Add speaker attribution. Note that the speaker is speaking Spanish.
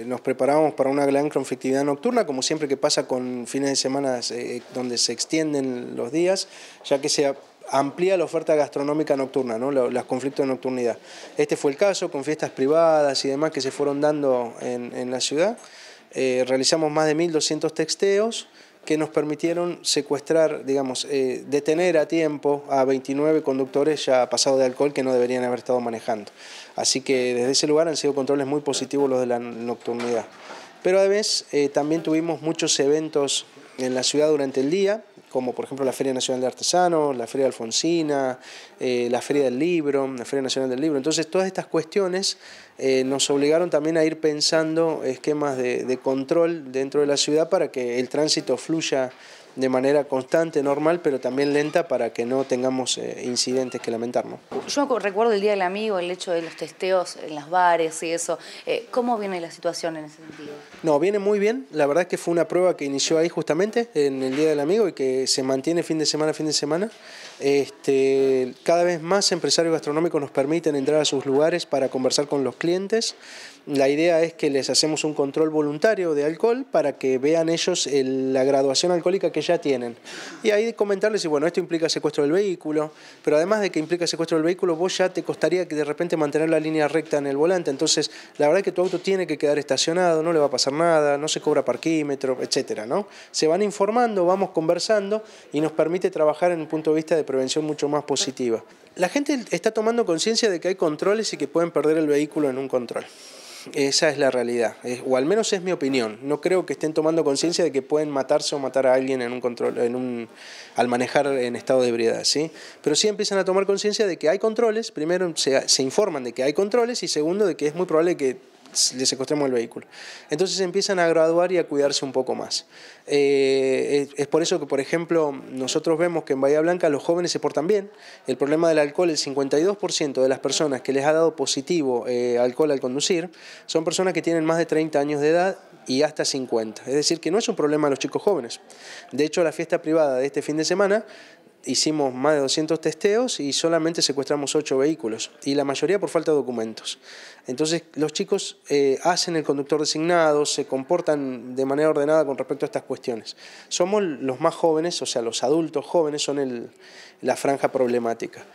Speaker 1: Eh, nos preparamos para una gran conflictividad nocturna, como siempre que pasa con fines de semana eh, donde se extienden los días, ya que se amplía la oferta gastronómica nocturna, los conflictos de nocturnidad. Este fue el caso, con fiestas privadas y demás que se fueron dando en, la ciudad. Eh, realizamos más de 1.200 texteos que nos permitieron secuestrar, digamos, eh, detener a tiempo a 29 conductores ya pasados de alcohol que no deberían haber estado manejando. Así que desde ese lugar han sido controles muy positivos los de la nocturnidad. Pero además eh, también tuvimos muchos eventos en la ciudad durante el día, como por ejemplo la Feria Nacional de Artesanos, la Feria Alfonsina, eh, la Feria del Libro, la Feria Nacional del Libro. Entonces todas estas cuestiones eh, nos obligaron también a ir pensando esquemas de, de control dentro de la ciudad para que el tránsito fluya de manera constante, normal, pero también lenta para que no tengamos eh, incidentes que lamentarnos. Yo recuerdo el Día del Amigo, el hecho de los testeos en las bares y eso. Eh, ¿Cómo viene la situación en ese sentido? No, viene muy bien. La verdad es que fue una prueba que inició ahí justamente, en el Día del Amigo, y que se mantiene fin de semana, fin de semana. Este, cada vez más empresarios gastronómicos nos permiten entrar a sus lugares para conversar con los clientes. La idea es que les hacemos un control voluntario de alcohol para que vean ellos la graduación alcohólica que ellos ya tienen. Y ahí comentarles, y bueno, esto implica secuestro del vehículo, pero además de que implica secuestro del vehículo, vos ya te costaría que de repente mantener la línea recta en el volante. Entonces, la verdad es que tu auto tiene que quedar estacionado, no le va a pasar nada, no se cobra parquímetro, etcétera, ¿no? Se van informando, vamos conversando y nos permite trabajar en un punto de vista de prevención mucho más positiva. La gente está tomando conciencia de que hay controles y que pueden perder el vehículo en un control. Esa es la realidad, o al menos es mi opinión. No creo que estén tomando conciencia de que pueden matarse o matar a alguien en un control, en un, al manejar en estado de ebriedad, ¿sí? Pero sí empiezan a tomar conciencia de que hay controles, primero se informan de que hay controles y segundo de que es muy probable que le secuestremos el vehículo. Entonces empiezan a graduar y a cuidarse un poco más. Eh, es, por eso que, por ejemplo, nosotros vemos que en Bahía Blanca los jóvenes se portan bien. El problema del alcohol, el 52% de las personas que les ha dado positivo eh, alcohol al conducir son personas que tienen más de 30 años de edad y hasta 50. Es decir, que no es un problema a los chicos jóvenes. De hecho, la fiesta privada de este fin de semana hicimos más de 200 testeos y solamente secuestramos 8 vehículos, y la mayoría por falta de documentos. Entonces los chicos eh, hacen el conductor designado, se comportan de manera ordenada con respecto a estas cuestiones. Somos los más jóvenes, o sea, los adultos jóvenes son la franja problemática.